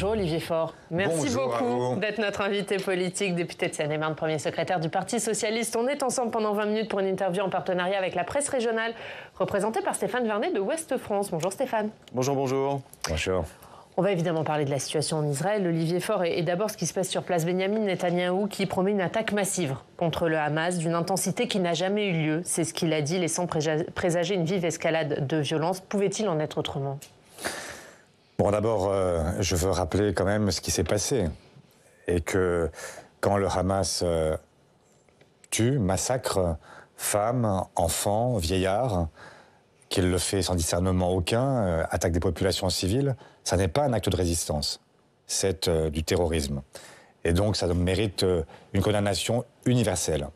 Bonjour Olivier Faure. Merci beaucoup d'être notre invité politique, député de Seine-et-Marne, premier secrétaire du Parti Socialiste. On est ensemble pendant 20 minutes pour une interview en partenariat avec la presse régionale, représentée par Stéphane Vernet de Ouest-France. Bonjour Stéphane. Bonjour, bonjour. Bonjour. On va évidemment parler de la situation en Israël. Olivier Faure et, d'abord ce qui se passe sur place Benjamin Netanyahou qui promet une attaque massive contre le Hamas d'une intensité qui n'a jamais eu lieu. C'est ce qu'il a dit, laissant présager une vive escalade de violence. Pouvait-il en être autrement d'abord, euh, je veux rappeler quand même ce qui s'est passé. Et que quand le Hamas euh, tue, massacre femmes, enfants, vieillards, qu'il le fait sans discernement aucun, euh, attaque des populations civiles, ça n'est pas un acte de résistance. C'est du terrorisme. Et donc, ça mérite une condamnation universelle.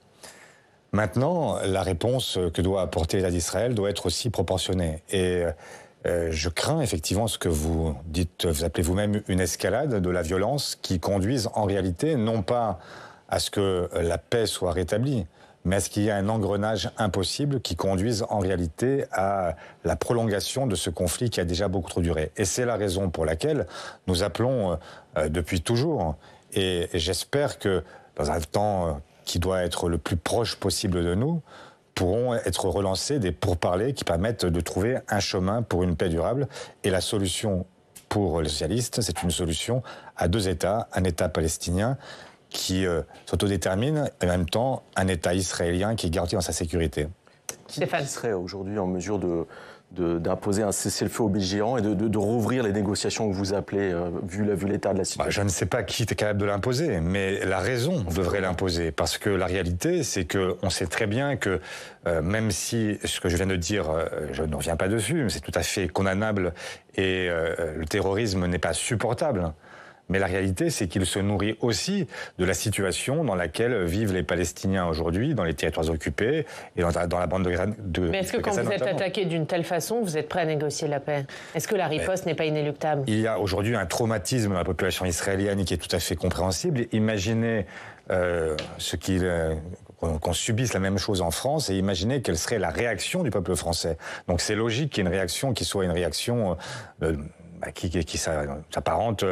Maintenant, la réponse que doit apporter l'État d'Israël doit être aussi proportionnée. Et euh, je crains effectivement ce que vous dites, vous appelez vous-même une escalade de la violence qui conduise en réalité non pas à ce que la paix soit rétablie, mais à ce qu'il y ait un engrenage impossible qui conduise en réalité à la prolongation de ce conflit qui a déjà beaucoup trop duré Et c'est la raison pour laquelle nous appelons euh, euh, depuis toujours, et j'espère que dans un temps qui doit être le plus proche possible de nous, pourront être relancés des pourparlers qui permettent de trouver un chemin pour une paix durable. Et la solution pour les socialistes, c'est une solution à deux États, un État palestinien qui euh, s'autodétermine et en même temps un État israélien qui est garantit dans sa sécurité. serait aujourd'hui en mesure de, d'imposer un cessez-le-feu obligéant et de, de, rouvrir les négociations que vous appelez, euh, la vu l'état de la bah, situation Je ne sais pas qui est capable de l'imposer, mais la raison devrait l'imposer, parce que la réalité, c'est qu'on sait très bien que euh, même si ce que je viens de dire, euh, je n'en reviens pas dessus, mais c'est tout à fait condamnable et le terrorisme n'est pas supportable. Mais la réalité, c'est qu'il se nourrit aussi de la situation dans laquelle vivent les Palestiniens aujourd'hui, dans les territoires occupés et dans, la bande de, de Mais est-ce que quand vous êtes attaqué d'une telle façon, vous êtes prêt à négocier la paix Est-ce que la riposte n'est pas inéluctable Il y a aujourd'hui un traumatisme dans la population israélienne qui est tout à fait compréhensible. Imaginez euh, ce euh, qu'on subisse la même chose en France et imaginez quelle serait la réaction du peuple français. Donc c'est logique qu'il y ait une réaction qui soit une réaction euh, bah, qui, qui, qui s'apparente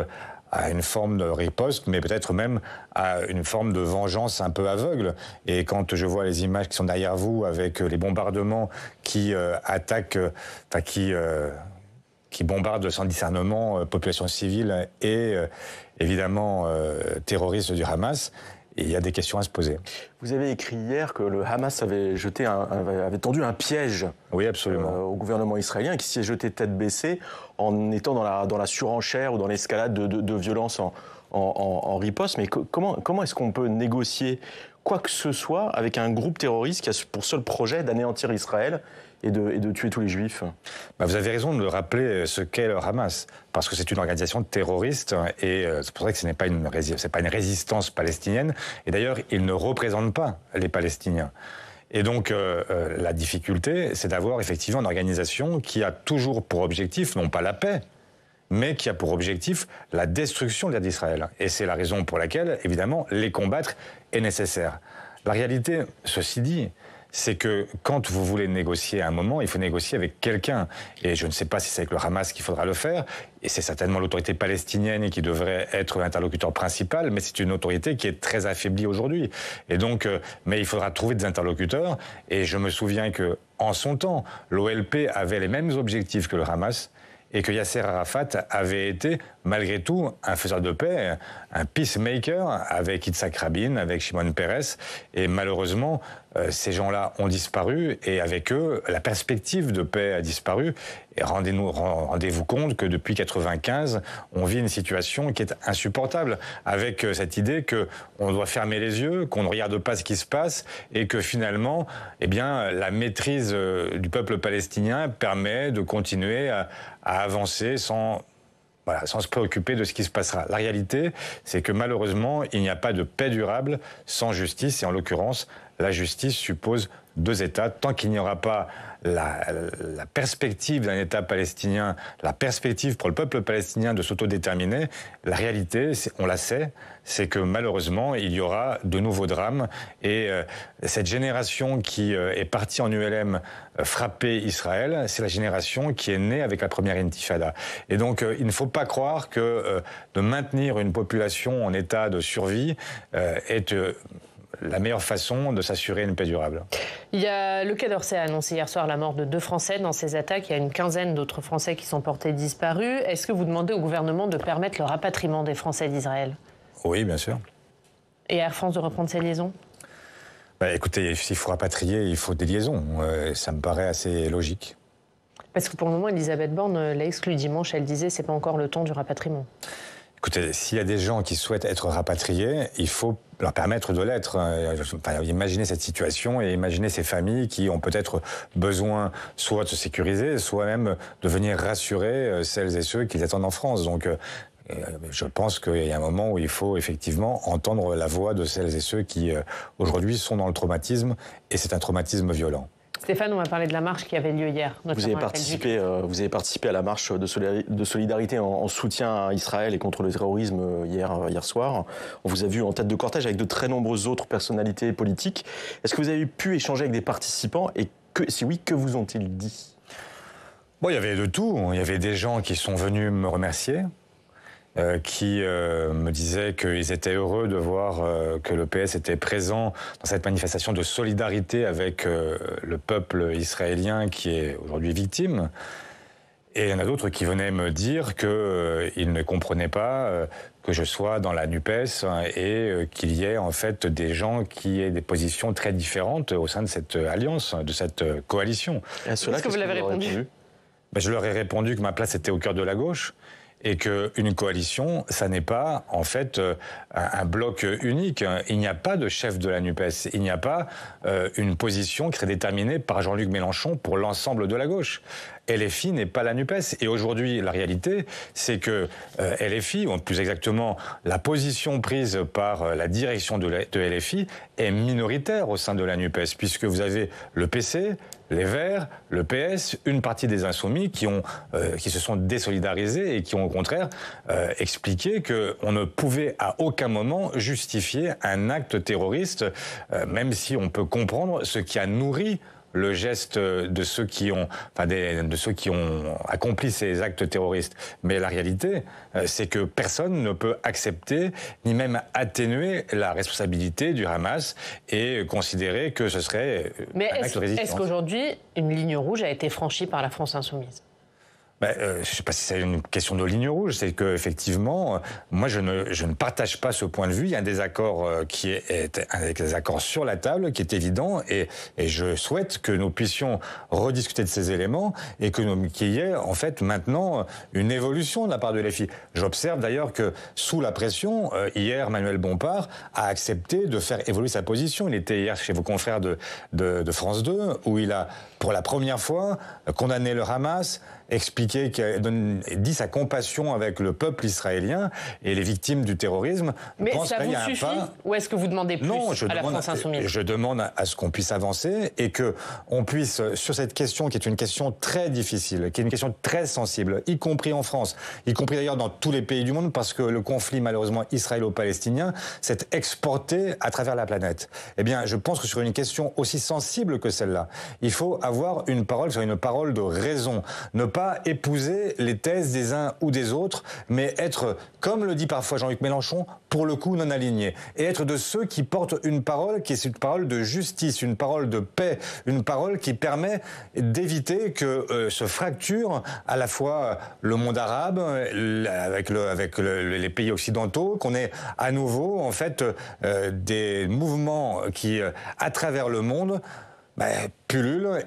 à une forme de riposte, mais peut-être même à une forme de vengeance un peu aveugle. Et quand je vois les images qui sont derrière vous avec euh, les bombardements qui euh, attaquent, euh, enfin qui qui bombardent sans discernement population civile et évidemment terroristes du Hamas, et il y a des questions à se poser. Vous avez écrit hier que le Hamas avait, tendu un piège euh, au gouvernement israélien qui s'y est jeté tête baissée en étant dans la, dans la surenchère ou dans l'escalade de, de, violence en, en, riposte. Mais comment, comment est-ce qu'on peut négocier quoi que ce soit avec un groupe terroriste qui a pour seul projet d'anéantir Israël et de, tuer tous les juifs bah, Vous avez raison de le rappeler euh, ce qu'est le Hamas, parce que c'est une organisation terroriste et euh, c'est pour ça que ce n'est pas, une, résistance palestinienne. Et d'ailleurs, ils ne représentent pas les Palestiniens. Et donc, euh, la difficulté, c'est d'avoir effectivement une organisation qui a toujours pour objectif, non pas la paix, mais qui a pour objectif la destruction de l'État d'Israël. Et c'est la raison pour laquelle, évidemment, les combattre est nécessaire. La réalité, ceci dit, c'est que quand vous voulez négocier à un moment, il faut négocier avec quelqu'un. Et je ne sais pas si c'est avec le Hamas qu'il faudra le faire, et c'est certainement l'autorité palestinienne qui devrait être l'interlocuteur principal, mais c'est une autorité qui est très affaiblie aujourd'hui. Et donc, euh, mais il faudra trouver des interlocuteurs, et je me souviens que, en son temps, l'OLP avait les mêmes objectifs que le Hamas, et que Yasser Arafat avait été malgré tout un faiseur de paix, un peacemaker avec Yitzhak Rabin, avec Shimon Peres. Et malheureusement, euh, ces gens-là ont disparu et avec eux, la perspective de paix a disparu. Et rendez vous compte que depuis 1995, on vit une situation qui est insupportable avec euh, cette idée que on doit fermer les yeux, qu'on ne regarde pas ce qui se passe et que finalement, eh bien, la maîtrise euh, du peuple palestinien permet de continuer à avancer sans voilà, sans se préoccuper de ce qui se passera. La réalité, c'est que malheureusement, il n'y a pas de paix durable sans justice, et en l'occurrence, la justice suppose deux États. Tant qu'il n'y aura pas la, perspective d'un État palestinien, la perspective pour le peuple palestinien de s'autodéterminer, la réalité, on la sait, c'est que malheureusement, il y aura de nouveaux drames. Et euh, cette génération qui euh, est partie en ULM euh, frapper Israël, c'est la génération qui est née avec la première intifada. Et donc, il ne faut pas croire que de maintenir une population en état de survie est la meilleure façon de s'assurer une paix durable. Il y a, le cas d'Orsay a annoncé hier soir la mort de deux Français dans ces attaques. Il y a une quinzaine d'autres Français qui sont portés disparus. Est-ce que vous demandez au gouvernement de permettre le rapatriement des Français d'Israël Oui, bien sûr. Et Air France de reprendre ses liaisons bah, Écoutez, s'il faut rapatrier, il faut des liaisons. Euh, ça me paraît assez logique. Parce que pour le moment, Elisabeth Borne l'a exclu dimanche. Elle disait c'est pas encore le temps du rapatriement. Écoutez, s'il y a des gens qui souhaitent être rapatriés, il faut leur permettre de l'être. Hein. imaginez cette situation et imaginez ces familles qui ont peut-être besoin soit de se sécuriser, soit même de venir rassurer euh, celles et ceux qu'ils attendent en France. Donc, euh, euh, je pense qu'il y a un moment où il faut effectivement entendre la voix de celles et ceux qui aujourd'hui sont dans le traumatisme et c'est un traumatisme violent. Stéphane, on va parler de la marche qui avait lieu hier. Vous avez, participé, euh, vous avez participé à la marche de, solidarité en, soutien à Israël et contre le terrorisme euh, hier, euh, hier soir. On vous a vu en tête de cortège avec de très nombreuses autres personnalités politiques. Est-ce que vous avez pu échanger avec des participants et que, si oui, que vous ont-ils dit Bon, il y avait de tout. Il y avait des gens qui sont venus me remercier, euh, qui euh, me disaient qu'ils étaient heureux de voir euh, que le PS était présent dans cette manifestation de solidarité avec le peuple israélien qui est aujourd'hui victime. Et il y en a d'autres qui venaient me dire qu'ils ne comprenaient pas que je sois dans la NUPES hein, et qu'il y ait en fait des gens qui aient des positions très différentes au sein de cette alliance, de cette coalition. Est-ce que vous l'avez répondu, ben, Je leur ai répondu que ma place était au cœur de la gauche et qu'une coalition, ça n'est pas en fait euh, un bloc unique. Il n'y a pas de chef de la NUPES, il n'y a pas euh, une position prédéterminée par Jean-Luc Mélenchon pour l'ensemble de la gauche. LFI n'est pas la NUPES. Et aujourd'hui, la réalité, c'est que euh, LFI, ou plus exactement la position prise par la direction de LFI, est minoritaire au sein de la NUPES, puisque vous avez le PC, les Verts, le PS, une partie des Insoumis qui, euh, qui se sont désolidarisés et qui ont au contraire euh, expliqué qu'on ne pouvait à aucun moment justifier un acte terroriste, euh, même si on peut comprendre ce qui a nourri le geste de ceux qui ont, enfin de ceux qui ont accompli ces actes terroristes. Mais la réalité, euh, c'est que personne ne peut accepter ni même atténuer la responsabilité du Hamas et considérer que ce serait. Euh, Mais est-ce qu'aujourd'hui une ligne rouge a été franchie par la France insoumise bah, euh, je ne sais pas si c'est une question de ligne rouge, c'est qu'effectivement, euh, moi je ne, je ne, partage pas ce point de vue. Il y a un désaccord euh, qui est, est, un sur la table qui est évident et, et, je souhaite que nous puissions rediscuter de ces éléments et que qu'il y ait en fait maintenant une évolution de la part de l'EFI. J'observe d'ailleurs que sous la pression, hier Manuel Bompard a accepté de faire évoluer sa position. Il était hier chez vos confrères de, de, de France 2 où il a pour la première fois condamné le Hamas expliquer qu'elle dit sa compassion avec le peuple israélien et les victimes du terrorisme. Mais ça vous suffit ou est-ce que vous demandez plus je à la France insoumise Je demande à ce qu'on puisse avancer et que on puisse sur cette question qui est une question très difficile, qui est une question très sensible, y compris en France, y compris d'ailleurs dans tous les pays du monde, parce que le conflit malheureusement israélo-palestinien s'est exporté à travers la planète. Eh bien, je pense que sur une question aussi sensible que celle-là, il faut avoir une parole, sur une parole de raison, ne pas épouser les thèses des uns ou des autres, mais être, comme le dit parfois Jean-Luc Mélenchon, pour le coup non aligné. Et être de ceux qui portent une parole qui est une parole de justice, une parole de paix, une parole qui permet d'éviter que euh, se fracture à la fois le monde arabe avec, le, avec les pays occidentaux, qu'on ait à nouveau en fait euh, des mouvements qui, euh, à travers le monde, bah,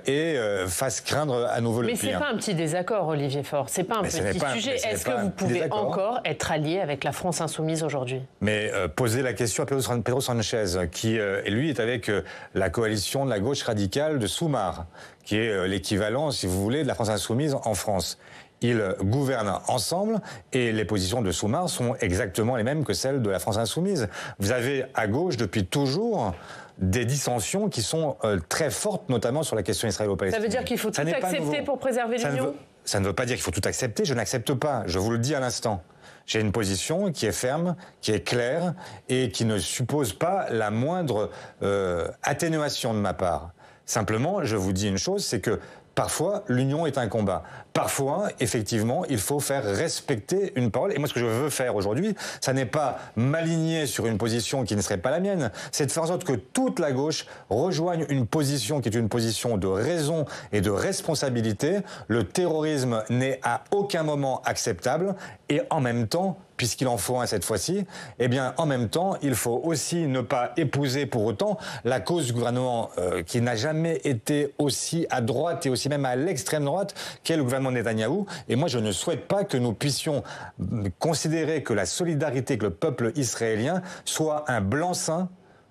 et euh, fasse craindre à nouveau le Mais n'est pas un petit désaccord, Olivier Faure. C'est pas un petit sujet. Est-ce que vous pouvez encore être allié avec la France insoumise aujourd'hui Mais euh, posez poser la question à Pedro, Sanchez, qui euh, lui est avec la coalition de la gauche radicale de Soumar, qui est l'équivalent, si vous voulez, de la France insoumise en France ils gouvernent ensemble et les positions de Soumar sont exactement les mêmes que celles de la France insoumise. Vous avez à gauche depuis toujours des dissensions qui sont euh, très fortes, notamment sur la question israélo-palestinienne. Ça veut dire qu'il faut tout accepter pour préserver l'Union ça ne veut pas dire qu'il faut tout accepter, je n'accepte pas, je vous le dis à l'instant. J'ai une position qui est ferme, qui est claire et qui ne suppose pas la moindre euh, atténuation de ma part. Simplement, je vous dis une chose, c'est que Parfois, l'union est un combat. Parfois, effectivement, il faut faire respecter une parole. Et moi, ce que je veux faire aujourd'hui, ça n'est pas m'aligner sur une position qui ne serait pas la mienne, c'est de faire en sorte que toute la gauche rejoigne une position qui est une position de raison et de responsabilité. Le terrorisme n'est à aucun moment acceptable et en même temps puisqu'il en faut un cette fois-ci, eh bien, en même temps, il faut aussi ne pas épouser pour autant la cause du gouvernement euh, qui n'a jamais été aussi à droite et aussi même à l'extrême droite qu'est le gouvernement Netanyahou. Et moi, je ne souhaite pas que nous puissions hum, considérer que la solidarité que le peuple israélien soit un blanc-seing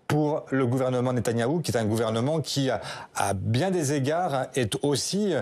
pour le gouvernement Netanyahou, qui est un gouvernement qui, à bien des égards, est aussi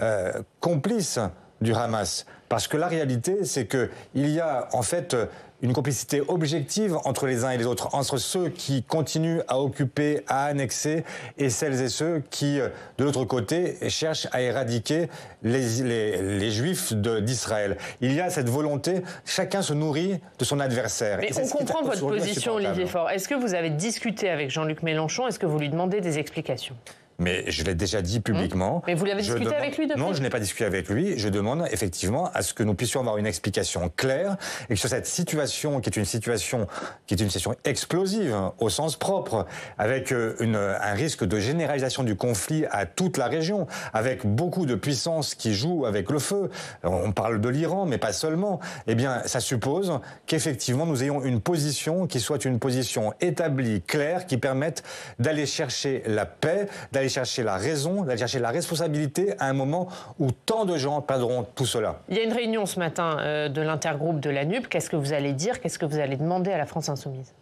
euh, complice du Hamas. Parce que la réalité, c'est qu'il y a en fait une complicité objective entre les uns et les autres, entre ceux qui continuent à occuper, à annexer, et celles et ceux qui, euh, de l'autre côté, cherchent à éradiquer les, les, juifs d'Israël. Il y a cette volonté, chacun se nourrit de son adversaire. Mais et on comprend votre position, Olivier Faure. Est-ce que vous avez discuté avec Jean-Luc Mélenchon Est-ce que vous lui demandez des explications mais je l'ai déjà dit publiquement. Mmh. Mais vous l'avez discuté avec lui depuis Non, je n'ai pas discuté avec lui. Je demande effectivement à ce que nous puissions avoir une explication claire et que sur cette situation, qui est une situation, qui est une situation explosive au sens propre, avec euh, un risque de généralisation du conflit à toute la région, avec beaucoup de puissances qui jouent avec le feu. Euh, on parle de l'Iran, mais pas seulement. Eh bien, ça suppose qu'effectivement nous ayons une position qui soit une position établie, claire, qui permette d'aller chercher la paix, d'aller chercher la raison, d'aller chercher la responsabilité à un moment où tant de gens perdront tout cela. Il y a une réunion ce matin euh, de l'intergroupe de la NUP. Qu'est-ce que vous allez dire Qu'est-ce que vous allez demander à la France insoumise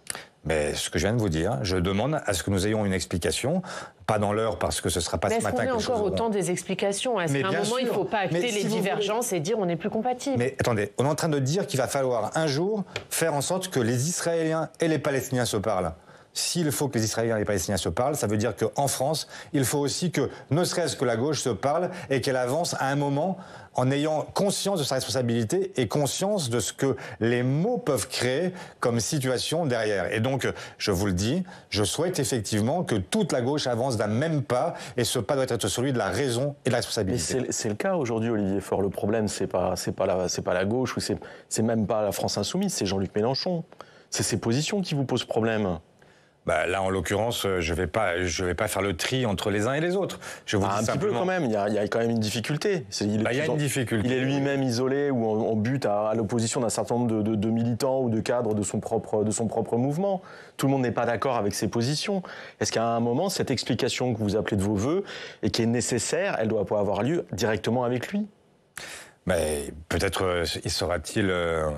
mais ce que je viens de vous dire, je demande à ce que nous ayons une explication, pas dans l'heure parce que ce ne sera pas ce matin. Mais est encore autant des explications À ce un moment il ne faut pas acter les divergences et dire on n'est plus compatibles Mais attendez, on est en train de dire qu'il va falloir un jour faire en sorte que les Israéliens et les Palestiniens se parlent s'il faut que les Israéliens et les Palestiniens se parlent, ça veut dire qu'en France, il faut aussi que, ne serait-ce que la gauche se parle et qu'elle avance à un moment en ayant conscience de sa responsabilité et conscience de ce que les mots peuvent créer comme situation derrière. Et donc, je vous le dis, je souhaite effectivement que toute la gauche avance d'un même pas, et ce pas doit être celui de la raison et de la responsabilité. Mais C'est le cas aujourd'hui, Olivier Faure. Le problème, c'est pas, pas la, gauche ou c'est, c'est même pas la France insoumise, c'est Jean-Luc Mélenchon. C'est ses positions qui vous posent problème. Bah, là, en l'occurrence, euh, je ne vais pas faire le tri entre les uns et les autres. Je vous ah, un peu quand même. Il y, a, quand même une difficulté. il, est lui-même isolé ou en, bute but à, l'opposition d'un certain nombre de, militants ou de cadres de son propre, mouvement. Tout le monde n'est pas d'accord avec ses positions. Est-ce qu'à un moment, cette explication que vous appelez de vos vœux et qui est nécessaire, elle doit pouvoir avoir lieu directement avec lui mais peut-être euh, il sera-t-il euh,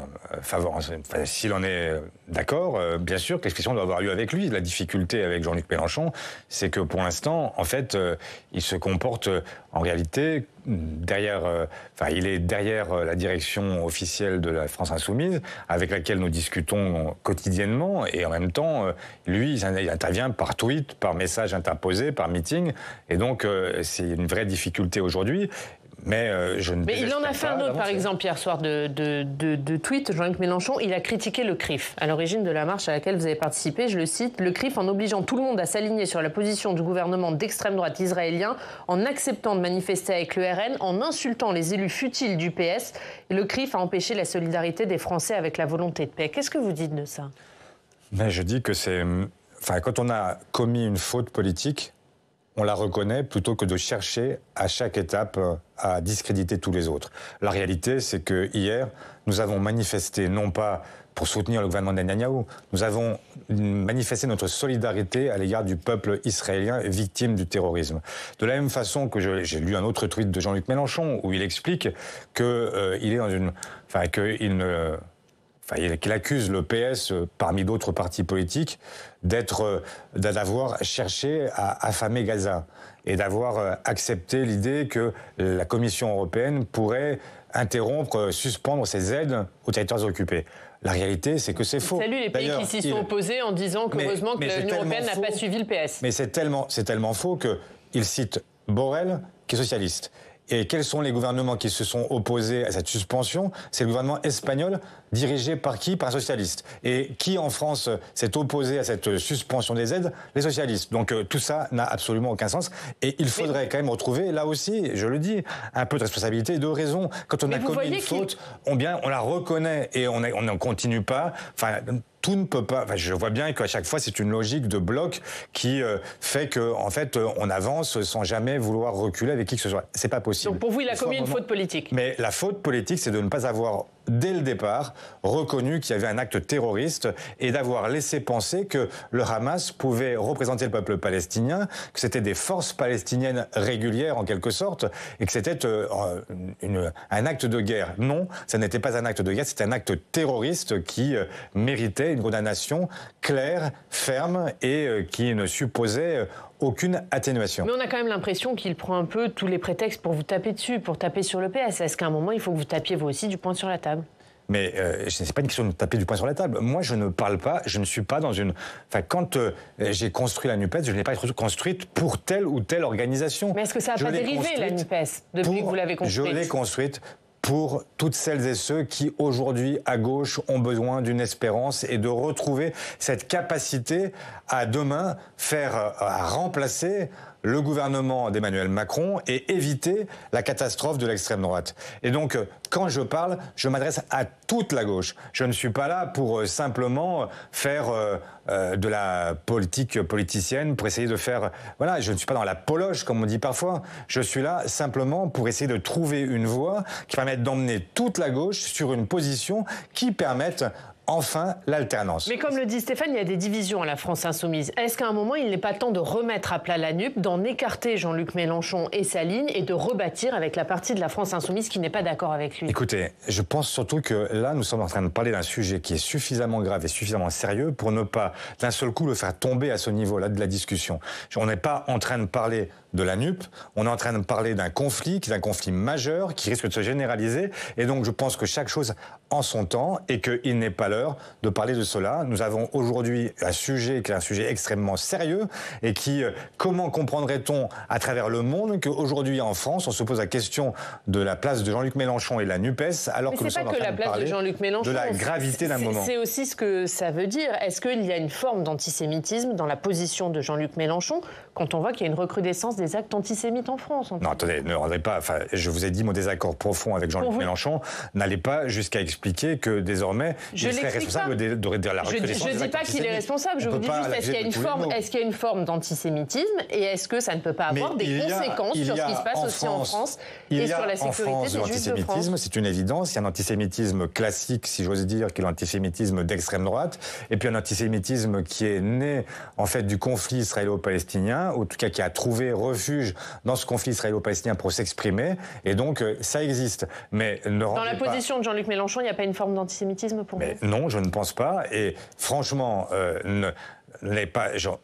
favorable. S'il en est euh, d'accord, bien sûr que l'expression doit avoir lieu avec lui. La difficulté avec Jean-Luc Mélenchon, c'est que pour l'instant, en fait, il se comporte en réalité derrière. Enfin, il est derrière la direction officielle de la France insoumise, avec laquelle nous discutons quotidiennement, et en même temps, lui, il intervient par tweet, par message interposé, par meeting, et donc c'est une vraie difficulté aujourd'hui. Mais euh, je ne Mais il en a fait un autre, par exemple, hier soir, de, tweet, Jean-Luc Mélenchon, il a critiqué le CRIF, à l'origine de la marche à laquelle vous avez participé. Je le cite, le CRIF en obligeant tout le monde à s'aligner sur la position du gouvernement d'extrême droite israélien, en acceptant de manifester avec le RN, en insultant les élus futiles du PS. Le CRIF a empêché la solidarité des Français avec la volonté de paix. Qu'est-ce que vous dites de ça Mais Je dis que c'est... Enfin, quand on a commis une faute politique, on la reconnaît plutôt que de chercher à chaque étape euh, à discréditer tous les autres. La réalité, c'est que hier, nous avons manifesté non pas pour soutenir le gouvernement de nous avons manifesté notre solidarité à l'égard du peuple israélien victime du terrorisme. De la même façon que j'ai lu un autre tweet de Jean-Luc Mélenchon où il explique qu'il euh, est dans une, enfin il ne qu'il accuse le PS, euh, parmi d'autres partis politiques, d'être, euh, d'avoir cherché à affamer Gaza et d'avoir euh, accepté l'idée que la Commission européenne pourrait interrompre, suspendre ses aides aux territoires occupés. La réalité, c'est que c'est faux. Salut les pays qui s'y sont opposés en disant qu'heureusement que l'Union européenne n'a pas suivi le PS. Mais c'est tellement, c'est tellement faux que il cite Borrell, qui est socialiste. Et quels sont les gouvernements qui se sont opposés à cette suspension C'est le gouvernement espagnol, dirigé par qui Par un socialiste. Et qui en France s'est opposé à cette suspension des aides Les socialistes. Donc euh, tout ça n'a absolument aucun sens. Et il faudrait quand même retrouver, là aussi, je le dis, un peu de responsabilité et de raison. Quand on a commis une faute, on, bien, on la reconnaît et on n'en continue pas. Enfin, tout ne peut pas. je vois bien qu'à chaque fois, c'est une logique de bloc qui euh, fait que, en fait, euh, on avance sans jamais vouloir reculer avec qui que ce soit. C'est pas possible. Donc pour vous, il a commis une faute politique. Mais la faute politique, c'est de ne pas avoir dès le départ reconnu qu'il y avait un acte terroriste et d'avoir laissé penser que le Hamas pouvait représenter le peuple palestinien, que c'était des forces palestiniennes régulières en quelque sorte et que c'était euh, un acte de guerre. Non, ça n'était pas un acte de guerre, c'était un acte terroriste qui euh, méritait une condamnation claire, ferme et euh, qui ne supposait aucune atténuation. Mais on a quand même l'impression qu'il prend un peu tous les prétextes pour vous taper dessus, pour taper sur le PS. Est-ce qu'à un moment, il faut que vous tapiez vous aussi du poing sur la table mais euh, ce n'est pas une question de taper du poing sur la table. Moi, je ne parle pas, je ne suis pas dans une. Enfin, quand euh, j'ai construit la NUPES, je ne l'ai pas construite pour telle ou telle organisation. Mais est-ce que ça n'a pas dérivé, la NUPES, depuis que vous l'avez construite Je l'ai construite pour toutes celles et ceux qui, aujourd'hui, à gauche, ont besoin d'une espérance et de retrouver cette capacité à demain faire, remplacer le gouvernement d'Emmanuel Macron et éviter la catastrophe de l'extrême droite. Et donc, euh, quand je parle, je m'adresse à toute la gauche. Je ne suis pas là pour euh, simplement euh, faire de la politique politicienne, pour essayer de faire... Voilà, je ne suis pas dans la poloche, comme on dit parfois. Je suis là simplement pour essayer de trouver une voie qui permette d'emmener toute la gauche sur une position qui permette enfin l'alternance. Mais comme le dit Stéphane, il y a des divisions à la France insoumise. Est-ce qu'à un moment, il n'est pas temps de remettre à plat la nuque, d'en écarter Jean-Luc Mélenchon et sa ligne et de rebâtir avec la partie de la France insoumise qui n'est pas d'accord avec lui Écoutez, je pense surtout que là, nous sommes en train de parler d'un sujet qui est suffisamment grave et suffisamment sérieux pour ne pas d'un seul coup le faire tomber à ce niveau-là de la discussion. On n'est pas en train de parler de la NUP. On est en train de parler d'un conflit, qui est un conflit majeur, qui risque de se généraliser. Et donc, je pense que chaque chose en son temps et qu'il n'est pas l'heure de parler de cela. Nous avons aujourd'hui un sujet qui est un sujet extrêmement sérieux et qui, euh, comment comprendrait-on à travers le monde qu'aujourd'hui en France, on se pose la question de la place de Jean-Luc Mélenchon et de la NUPES, alors que nous pas la place de Jean-Luc Mélenchon. De la gravité d'un moment. C'est aussi ce que ça veut dire. Est-ce qu'il y a une forme d'antisémitisme dans la position de Jean-Luc Mélenchon quand on voit qu'il y a une recrudescence des actes antisémites en France. non, attendez, ne rendez pas. Enfin, je vous ai dit mon désaccord profond avec Jean-Luc Mélenchon. N'allez pas jusqu'à expliquer que désormais je il serait responsable de, de, de, la recrudescence. Je ne dis pas qu'il est responsable. Je vous dis juste est-ce qu'il y a une forme, d'antisémitisme et est-ce que ça ne peut pas avoir des conséquences sur ce qui se passe aussi en France et sur la sécurité en France, y a C'est une évidence. Il y a un antisémitisme classique, si j'ose dire, qui est l'antisémitisme d'extrême droite, et puis un antisémitisme qui est né en fait du conflit israélo-palestinien ou en tout cas qui a trouvé refuge dans ce conflit israélo-palestinien pour s'exprimer. Et donc, euh, ça existe. Mais Dans la position de Jean-Luc Mélenchon, il n'y a pas une forme d'antisémitisme pour Mais Non, je ne pense pas. Et franchement, euh,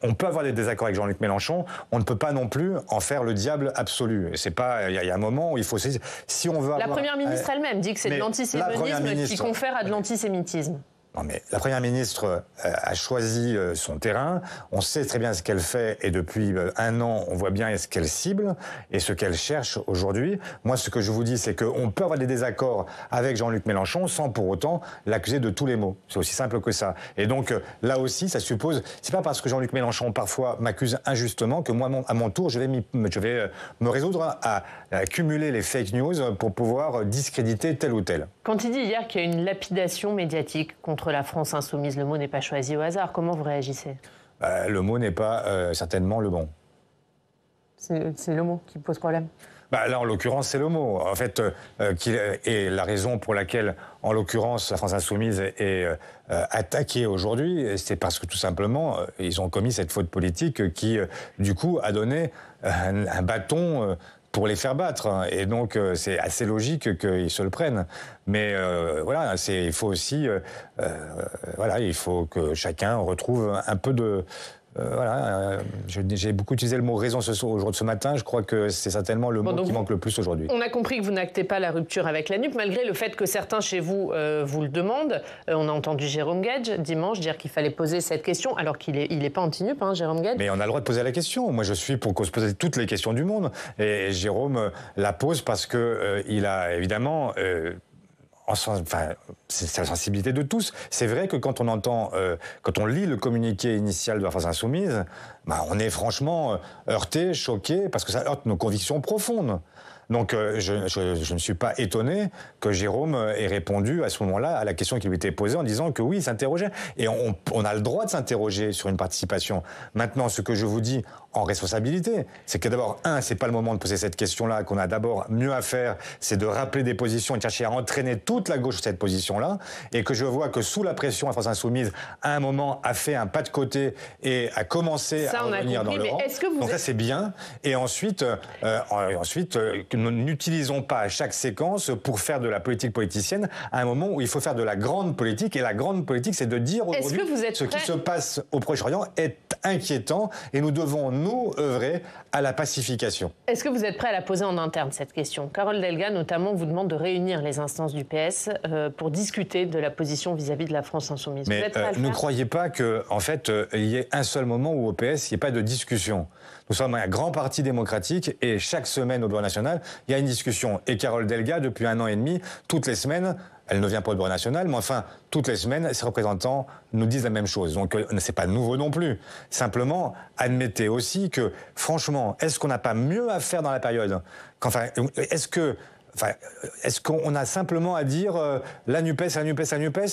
on peut avoir des désaccords avec Jean-Luc Mélenchon, on ne peut pas non plus en faire le diable absolu. C'est pas, il y, a un moment où il faut si on veut. la première ministre elle-même dit que c'est de l'antisémitisme qui confère à de l'antisémitisme. Non, mais la Première ministre euh, a choisi euh, son terrain. On sait très bien ce qu'elle fait et depuis euh, un an, on voit bien ce qu'elle cible et ce qu'elle cherche aujourd'hui. Moi, ce que je vous dis, c'est qu'on peut avoir des désaccords avec Jean-Luc Mélenchon sans pour autant l'accuser de tous les maux. C'est aussi simple que ça. Et donc, là aussi, ça suppose, c'est pas parce que Jean-Luc Mélenchon parfois m'accuse injustement que moi, à mon tour, je vais, je vais me résoudre à, à cumuler les fake news pour pouvoir discréditer tel ou tel. Quand il dit hier qu'il y a une lapidation médiatique contre la France insoumise. Le mot n'est pas choisi au hasard. Comment vous réagissez bah, Le mot n'est pas euh, certainement le bon. C'est le mot qui pose problème. Bah, là, en l'occurrence, c'est le mot. En fait, euh, euh, la raison pour laquelle, en l'occurrence, la France insoumise est, attaquée aujourd'hui, c'est parce que tout simplement, ils ont commis cette faute politique qui, du coup, a donné un bâton pour les faire battre. Hein. Et donc, euh, c'est assez logique qu'ils se le prennent. Mais euh, voilà, il faut aussi, euh, voilà, il faut que chacun retrouve un peu de, euh, voilà, euh, j'ai beaucoup utilisé le mot raison ce, ce matin. Je crois que c'est certainement le mot qui manque le plus aujourd'hui. On a compris que vous n'actez pas la rupture avec la NUP, malgré le fait que certains chez vous euh, vous le demandent. on a entendu Jérôme Gage dimanche dire qu'il fallait poser cette question, alors qu'il n'est il est pas anti-NUP, hein, Jérôme Gage. Mais on a le droit de poser la question. Moi, je suis pour qu'on se pose toutes les questions du monde. Et, et Jérôme la pose parce qu'il a évidemment enfin, c'est la sensibilité de tous. C'est vrai que quand on entend, euh, quand on lit le communiqué initial de la France Insoumise, bah, on est franchement euh, heurté, choqué, parce que ça heurte nos convictions profondes. Donc euh, je, ne suis pas étonné que Jérôme ait répondu à ce moment-là à la question qui lui était posée en disant que oui, il s'interrogeait. Et on, a le droit de s'interroger sur une participation. Maintenant, ce que je vous dis en responsabilité. C'est que d'abord, un, c'est pas le moment de poser cette question-là, qu'on a d'abord mieux à faire, c'est de rappeler des positions et de chercher à entraîner toute la gauche sur cette position-là, et que je vois que sous la pression, la France Insoumise, à un moment, a fait un pas de côté et a commencé à revenir dans le rang. Que vous Donc ça, c'est bien. Et ensuite, euh, euh ensuite euh, n'utilisons pas chaque séquence pour faire de la politique politicienne à un moment où il faut faire de la grande politique, et la grande politique, c'est de dire aujourd'hui -ce, ce qui se passe au Proche-Orient est inquiétant, et nous devons nous œuvrer à la pacification. Est-ce que vous êtes prêt à la poser en interne, cette question Carole Delga, notamment, vous demande de réunir les instances du PS euh, pour discuter de la position vis-à-vis de la France insoumise. Mais euh, ne croyez pas qu'en en fait, euh, il y ait un seul moment où au PS, il n'y ait pas de discussion. Nous sommes un grand parti démocratique et chaque semaine au droit national, il y a une discussion. Et Carole Delga, depuis un an et demi, toutes les semaines, elle ne vient pas au bureau national, mais enfin, toutes les semaines, ses représentants nous disent la même chose. Donc, euh, ce n'est pas nouveau non plus. Simplement, admettez aussi que, franchement, est-ce qu'on n'a pas mieux à faire dans la période Enfin, est-ce que est-ce qu'on a simplement à dire euh, la NUPES, la NUPES, la NUPES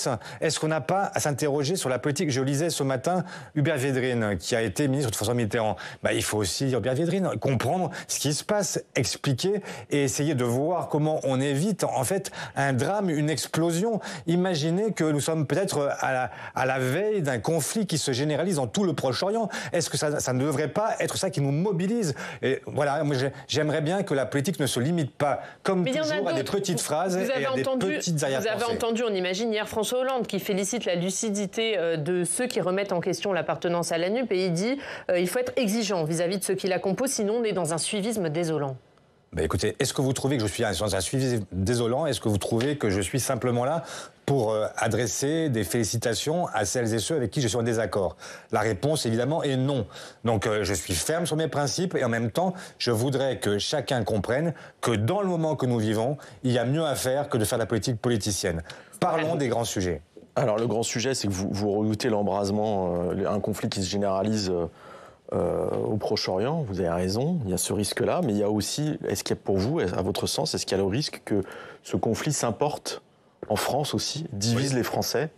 Est-ce qu'on n'a pas à s'interroger sur la politique Je lisais ce matin Hubert Védrine, qui a été ministre de François Mitterrand. Bah, il faut aussi, Hubert Védrine, comprendre ce qui se passe, expliquer et essayer de voir comment on évite en fait un drame, une explosion. Imaginez que nous sommes peut-être à, la, veille d'un conflit qui se généralise dans tout le Proche-Orient. Est-ce que ça, ne devrait pas être ça qui nous mobilise et Voilà, j'aimerais bien que la politique ne se limite pas, comme il y petites phrases vous entendu, des petites Vous avez entendu, on imagine, hier François Hollande qui félicite la lucidité euh, de ceux qui remettent en question l'appartenance à la NUP et il dit euh, il faut être exigeant vis-à-vis de ceux qui la composent, sinon on est dans un suivisme désolant. Bah, écoutez, est-ce que vous trouvez que je suis un, suivi désolant Est-ce que vous trouvez que je suis simplement là pour euh, adresser des félicitations à celles et ceux avec qui je suis en désaccord La réponse, évidemment, est non. Donc euh, je suis ferme sur mes principes et en même temps, je voudrais que chacun comprenne que dans le moment que nous vivons, il y a mieux à faire que de faire la politique politicienne. Parlons des grands sujets. Alors le grand sujet, c'est que vous, vous redoutez l'embrasement, euh, un conflit qui se généralise. Euh, au Proche-Orient, vous avez raison, il y a ce risque-là, mais il y a aussi, est-ce qu'il y a pour vous, à votre sens, est-ce qu'il y a le risque que ce conflit s'importe en France aussi, divise les Français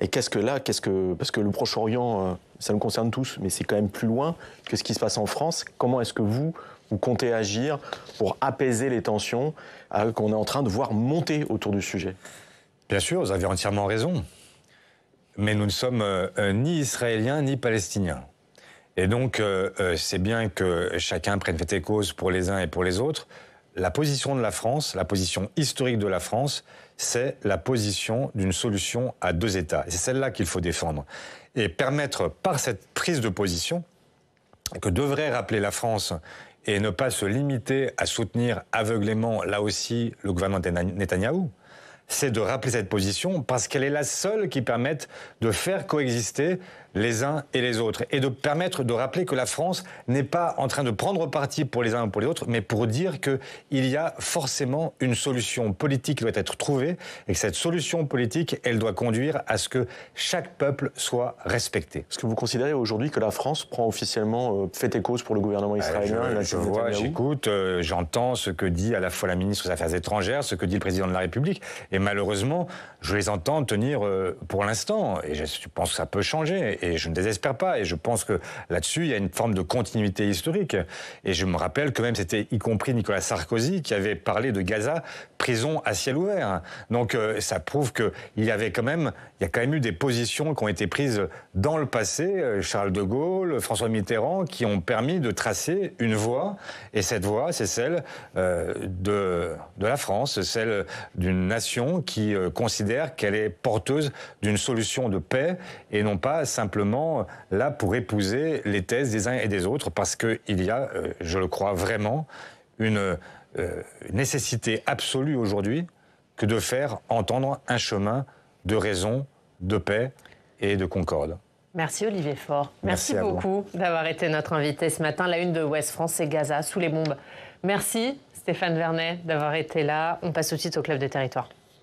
Et qu'est-ce que là, qu'est-ce que, parce que le Proche-Orient, euh, ça nous concerne tous, mais c'est quand même plus loin que ce qui se passe en France. Comment est-ce que vous, vous comptez agir pour apaiser les tensions euh, qu'on est en train de voir monter autour du sujet Bien sûr, vous avez entièrement raison. Mais nous ne sommes ni israéliens ni palestiniens. Et donc, euh, euh, c'est bien que chacun prenne fait et cause pour les uns et pour les autres. La position de la France, la position historique de la France, c'est la position d'une solution à deux États. C'est celle-là qu'il faut défendre. Et permettre par cette prise de position, que devrait rappeler la France et ne pas se limiter à soutenir aveuglément, là aussi, le gouvernement Netanyahou, c'est de rappeler cette position parce qu'elle est la seule qui permette de faire coexister les uns et les autres et de permettre de rappeler que la France n'est pas en train de prendre parti pour les uns ou pour les autres, mais pour dire que il y a forcément une solution politique qui doit être trouvée et que cette solution politique, elle doit conduire à ce que chaque peuple soit respecté. Est-ce que vous considérez aujourd'hui que la France prend officiellement euh, fait et cause pour le gouvernement euh, israélien Je, vois, j'écoute, euh, j'entends ce que dit à la fois la ministre des Affaires étrangères, ce que dit le président de la République et malheureusement, je les entends tenir euh, pour l'instant. Et je pense que ça peut changer. Et je ne désespère pas. Et je pense que là-dessus, il y a une forme de continuité historique. Et je me rappelle que même c'était y compris Nicolas Sarkozy qui avait parlé de Gaza prison à ciel ouvert. Donc euh, ça prouve que il avait quand même, il y a quand même eu des positions qui ont été prises dans le passé, euh, Charles de Gaulle, François Mitterrand, qui ont permis de tracer une voie. Et cette voie, c'est celle euh, de, de la France, celle d'une nation qui euh, considère qu'elle est porteuse d'une solution de paix et non pas simplement là pour épouser les thèses des uns et des autres, parce qu'il y a, je le crois vraiment, une euh, nécessité absolue aujourd'hui que de faire entendre un chemin de raison, de paix et de concorde. Merci Olivier Faure. Merci, beaucoup d'avoir été notre invité ce matin. La une de Ouest France et Gaza sous les bombes. Merci Stéphane Vernet d'avoir été là. On passe tout de suite au Club des Territoires.